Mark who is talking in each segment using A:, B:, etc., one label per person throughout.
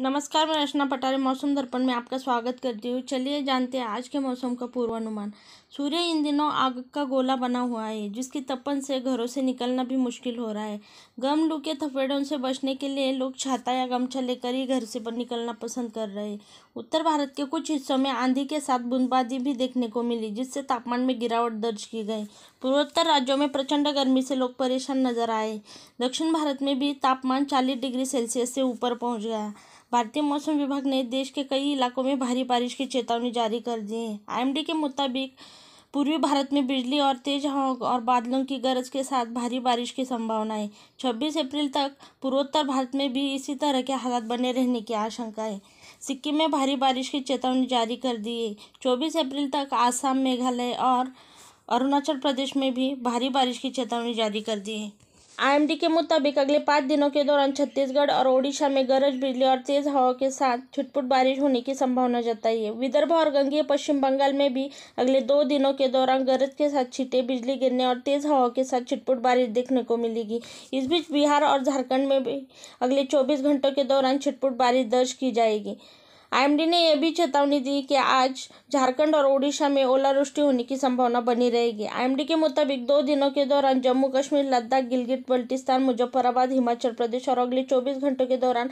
A: नमस्कार मैं रचना पटारे मौसम दर्पण में आपका स्वागत करती हूँ चलिए जानते हैं आज के मौसम का पूर्वानुमान सूर्य इन दिनों आग का गोला बना हुआ है जिसकी तपन से घरों से निकलना भी मुश्किल हो रहा है गम लू के थपेड़ों से बचने के लिए लोग छाता या गमछा लेकर ही घर से निकलना पसंद कर रहे हैं उत्तर भारत के कुछ हिस्सों में आंधी के साथ बूंदबांदी भी देखने को मिली जिससे तापमान में गिरावट दर्ज की गई पूर्वोत्तर राज्यों में प्रचंड गर्मी से लोग परेशान नजर आए दक्षिण भारत में भी तापमान चालीस डिग्री सेल्सियस से ऊपर पहुँच गया भारतीय मौसम विभाग ने देश के कई इलाकों में भारी बारिश की चेतावनी जारी कर दी है आईएमडी के मुताबिक पूर्वी भारत में बिजली और तेज हवाओं और बादलों की गरज के साथ भारी बारिश की संभावना है छब्बीस अप्रैल तक पूर्वोत्तर भारत में भी इसी तरह के हालात बने रहने की आशंका है सिक्किम में भारी बारिश की चेतावनी जारी कर दी है चौबीस अप्रैल तक आसाम मेघालय और अरुणाचल प्रदेश में भी भारी बारिश की चेतावनी जारी कर दी है आईएमडी के मुताबिक अगले पाँच दिनों के दौरान छत्तीसगढ़ और ओडिशा में गरज बिजली और तेज हवाओं के साथ छुटपुट बारिश होने की संभावना जताई है विदर्भ और गंगे पश्चिम बंगाल में भी अगले दो दिनों के दौरान गरज के साथ छीटे बिजली गिरने और तेज हवाओं के साथ छुटपुट बारिश देखने को मिलेगी इस बीच बिहार और झारखंड में भी अगले चौबीस घंटों के दौरान छुटपुट बारिश दर्ज की जाएगी आईएमडी ने यह भी चेतावनी दी कि आज झारखंड और ओडिशा में ओलावृष्टि होने की संभावना बनी रहेगी आईएमडी के मुताबिक दो दिनों के दौरान जम्मू कश्मीर लद्दाख गिलगित बल्टिस्तान मुजफ्फराबाद हिमाचल प्रदेश और अगले चौबीस घंटों के दौरान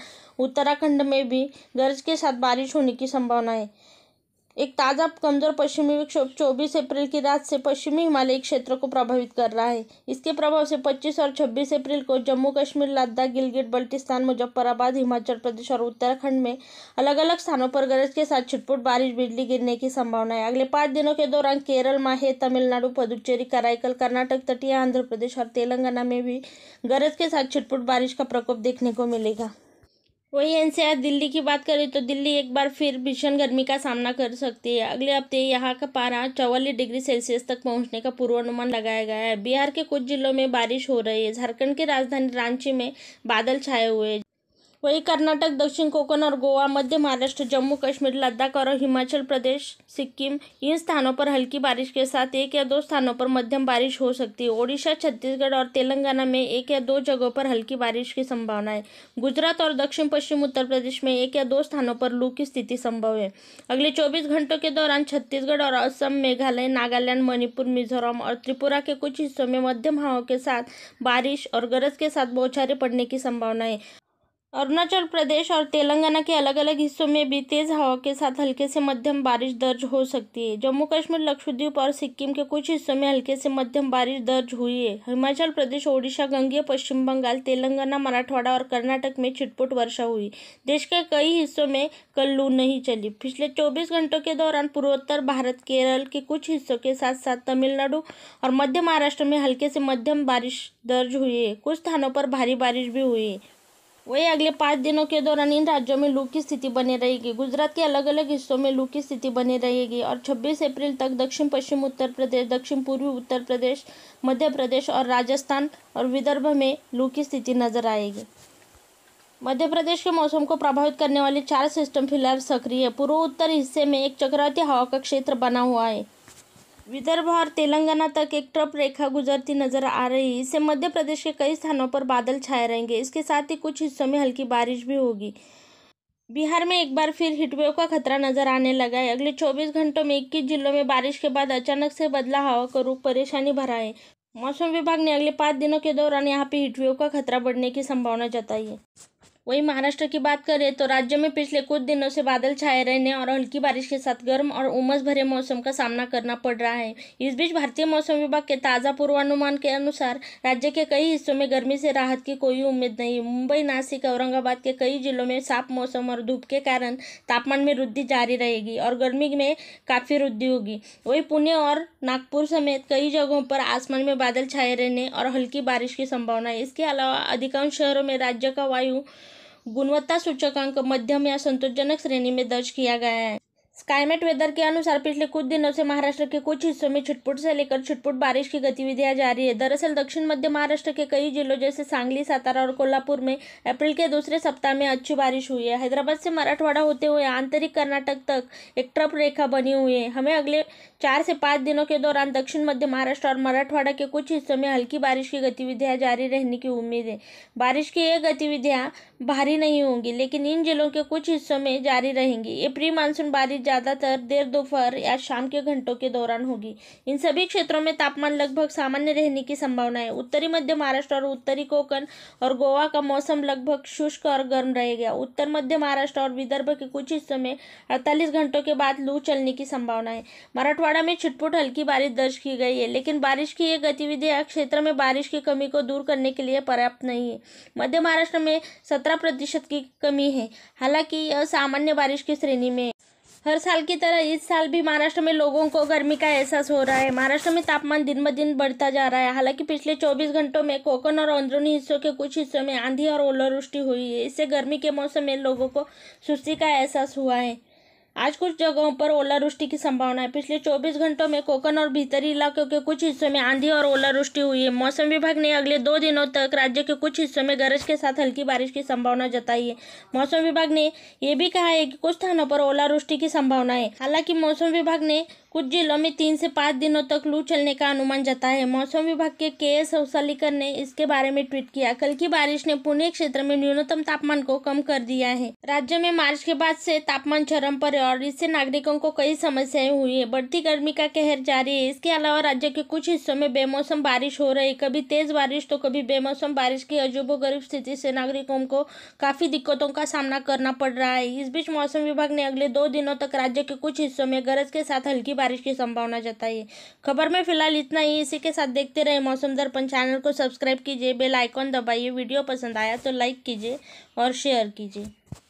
A: उत्तराखंड में भी गरज के साथ बारिश होने की संभावना है एक ताज़ा कमज़ोर पश्चिमी विक्षोभ 24 अप्रैल की रात से पश्चिमी हिमालय क्षेत्र को प्रभावित कर रहा है इसके प्रभाव से 25 और 26 अप्रैल को जम्मू कश्मीर लद्दाख गिलगित बल्टिस्तान मुजफ्फराबाद हिमाचल प्रदेश और उत्तराखंड में अलग अलग स्थानों पर गरज के साथ छिटपुट बारिश बिजली गिरने की संभावना है अगले पाँच दिनों के दौरान केरल माहे तमिलनाडु पुदुचेरी कराईकल कर्नाटक तटीय आंध्र प्रदेश और तेलंगाना में भी गरज के साथ छिटपुट बारिश का प्रकोप देखने को मिलेगा वही एनसीआर दिल्ली की बात करें तो दिल्ली एक बार फिर भीषण गर्मी का सामना कर सकती है अगले हफ्ते यहाँ का पारा चौवालीस डिग्री सेल्सियस तक पहुँचने का पूर्वानुमान लगाया गया है बिहार के कुछ जिलों में बारिश हो रही है झारखंड की राजधानी रांची में बादल छाए हुए वही कर्नाटक दक्षिण कोकण और गोवा मध्य महाराष्ट्र जम्मू कश्मीर लद्दाख और हिमाचल प्रदेश सिक्किम इन स्थानों पर हल्की बारिश के साथ एक या दो स्थानों पर मध्यम बारिश हो सकती है ओडिशा छत्तीसगढ़ और तेलंगाना में एक या दो जगहों पर हल्की बारिश की संभावना है गुजरात और दक्षिण पश्चिम उत्तर प्रदेश में एक या दो स्थानों पर लू की स्थिति संभव है अगले चौबीस घंटों के दौरान छत्तीसगढ़ और असम मेघालय नागालैंड मणिपुर मिजोरम और त्रिपुरा के कुछ हिस्सों में मध्यम हवाओं के साथ बारिश और गरज के साथ बौछारें पड़ने की संभावना है अरुणाचल प्रदेश और तेलंगाना के अलग अलग हिस्सों में भी तेज़ हवा के साथ हल्के से मध्यम बारिश दर्ज हो सकती है जम्मू कश्मीर लक्षद्वीप और सिक्किम के कुछ हिस्सों में हल्के से मध्यम बारिश दर्ज हुई है हिमाचल प्रदेश ओडिशा गंगे पश्चिम बंगाल तेलंगाना मराठवाड़ा और कर्नाटक में छिटपुट वर्षा हुई देश के कई हिस्सों में कल लू नहीं चली पिछले चौबीस घंटों के दौरान पूर्वोत्तर भारत केरल के कुछ हिस्सों के साथ साथ तमिलनाडु और मध्य महाराष्ट्र में हल्के से मध्यम बारिश दर्ज हुई है कुछ स्थानों पर भारी बारिश भी हुई है वहीं अगले पाँच दिनों के दौरान इन राज्यों में लू की स्थिति बनी रहेगी गुजरात के अलग अलग हिस्सों में लू की स्थिति बनी रहेगी और 26 अप्रैल तक दक्षिण पश्चिम उत्तर प्रदेश दक्षिण पूर्वी उत्तर प्रदेश मध्य प्रदेश और राजस्थान और विदर्भ में लू की स्थिति नजर आएगी मध्य प्रदेश के मौसम को प्रभावित करने वाले चार सिस्टम फिलहाल सक्रिय पूर्व उत्तर हिस्से में एक चक्रवाती हवा का क्षेत्र बना हुआ है विदर्भ और तेलंगाना तक एक ट्रप रेखा गुजरती नजर आ रही है इससे मध्य प्रदेश के कई स्थानों पर बादल छाए रहेंगे इसके साथ ही कुछ हिस्सों में हल्की बारिश भी होगी बिहार में एक बार फिर हीटवेव का खतरा नजर आने लगा है अगले 24 घंटों में इक्कीस जिलों में बारिश के बाद अचानक से बदला हवा का रूप परेशानी भरा है मौसम विभाग ने अगले पाँच दिनों के दौरान यहाँ पे हीटवेव का खतरा बढ़ने की संभावना जताई है वहीं महाराष्ट्र की बात करें तो राज्य में पिछले कुछ दिनों से बादल छाए रहने और हल्की बारिश के साथ गर्म और उमस भरे मौसम का सामना करना पड़ रहा है इस बीच भारतीय मौसम विभाग के ताज़ा पूर्वानुमान के अनुसार राज्य के कई हिस्सों में गर्मी से राहत की कोई उम्मीद नहीं मुंबई नासिक औरंगाबाद के कई जिलों में साफ मौसम और धूप के कारण तापमान में वृद्धि जारी रहेगी और गर्मी में काफ़ी वृद्धि होगी वहीं पुणे और नागपुर समेत कई जगहों पर आसमान में बादल छाए रहने और हल्की बारिश की संभावना है इसके अलावा अधिकांश शहरों में राज्य का वायु गुणवत्ता सूचकांक मध्यम या संतोषजनक श्रेणी में दर्ज किया गया है स्काईमेट वेदर के अनुसार पिछले कुछ दिनों से महाराष्ट्र के कुछ हिस्सों में छुटपुट से लेकर छुटपुट बारिश की गतिविधियां जारी है दरअसल दक्षिण मध्य महाराष्ट्र के कई जिलों जैसे सांगली सातारा और कोल्हापुर में अप्रैल के दूसरे सप्ताह में अच्छी बारिश हुई है हैदराबाद से मराठवाड़ा होते हुए आंतरिक कर्नाटक तक एक ट्रप रेखा बनी हुई है हमें अगले चार से पाँच दिनों के दौरान दक्षिण मध्य महाराष्ट्र और मराठवाड़ा के कुछ हिस्सों में हल्की बारिश की गतिविधियाँ जारी रहने की उम्मीद है बारिश की ये गतिविधियाँ भारी नहीं होंगी लेकिन इन जिलों के कुछ हिस्सों में जारी रहेंगी ये प्री मानसून बारिश ज़्यादातर देर दोपहर या शाम के घंटों के दौरान होगी इन सभी क्षेत्रों में तापमान लगभग सामान्य रहने की संभावना है उत्तरी मध्य महाराष्ट्र और उत्तरी कोकण और गोवा का मौसम लगभग शुष्क और गर्म रहेगा उत्तर मध्य महाराष्ट्र और विदर्भ के कुछ हिस्सों में अड़तालीस घंटों के बाद लू चलने की संभावना है मराठवाड़ा में छिटपुट हल्की बारिश दर्ज की गई है लेकिन बारिश की ये गतिविधि क्षेत्र में बारिश की कमी को दूर करने के लिए पर्याप्त नहीं है मध्य महाराष्ट्र में सत्रह प्रतिशत की कमी है हालांकि यह सामान्य बारिश की श्रेणी में हर साल की तरह इस साल भी महाराष्ट्र में लोगों को गर्मी का एहसास हो रहा है महाराष्ट्र में तापमान दिन ब दिन बढ़ता जा रहा है हालांकि पिछले 24 घंटों में कोकण और अंदरूनी हिस्सों के कुछ हिस्सों में आंधी और ओलावृष्टि हुई है इससे गर्मी के मौसम में लोगों को सुस्ती का एहसास हुआ है आज कुछ जगहों पर ओलावृष्टि की संभावना है पिछले 24 घंटों में कोकण और भीतरी इलाकों के कुछ हिस्सों में आंधी और ओलावृष्टि हुई है मौसम विभाग ने अगले दो दिनों तक राज्य के कुछ हिस्सों में गरज के साथ हल्की बारिश की संभावना जताई है मौसम विभाग ने यह भी कहा है कि कुछ स्थानों पर ओलावृष्टि की संभावना है हालांकि मौसम विभाग ने कुछ जिलों में तीन से पाँच दिनों तक लू चलने का अनुमान जता है मौसम विभाग के के एस हौसालीकर ने इसके बारे में ट्वीट किया कल की बारिश ने पुणे क्षेत्र में न्यूनतम तापमान को कम कर दिया है राज्य में मार्च के बाद से तापमान चरम पर है और इससे नागरिकों को कई समस्याएं हुई है बढ़ती गर्मी का कहर जारी है इसके अलावा राज्य के कुछ हिस्सों में बेमौसम बारिश हो रही कभी तेज बारिश तो कभी बेमौसम बारिश की अजूबो गरीब स्थिति से नागरिकों को काफी दिक्कतों का सामना करना पड़ रहा है इस बीच मौसम विभाग ने अगले दो दिनों तक राज्य के कुछ हिस्सों में गरज के साथ हल्की बारिश की संभावना जताई है खबर में फिलहाल इतना ही इसी के साथ देखते रहे मौसम दर्पण चैनल को सब्सक्राइब कीजिए बेल आइकॉन दबाइए वीडियो पसंद आया तो लाइक कीजिए और शेयर कीजिए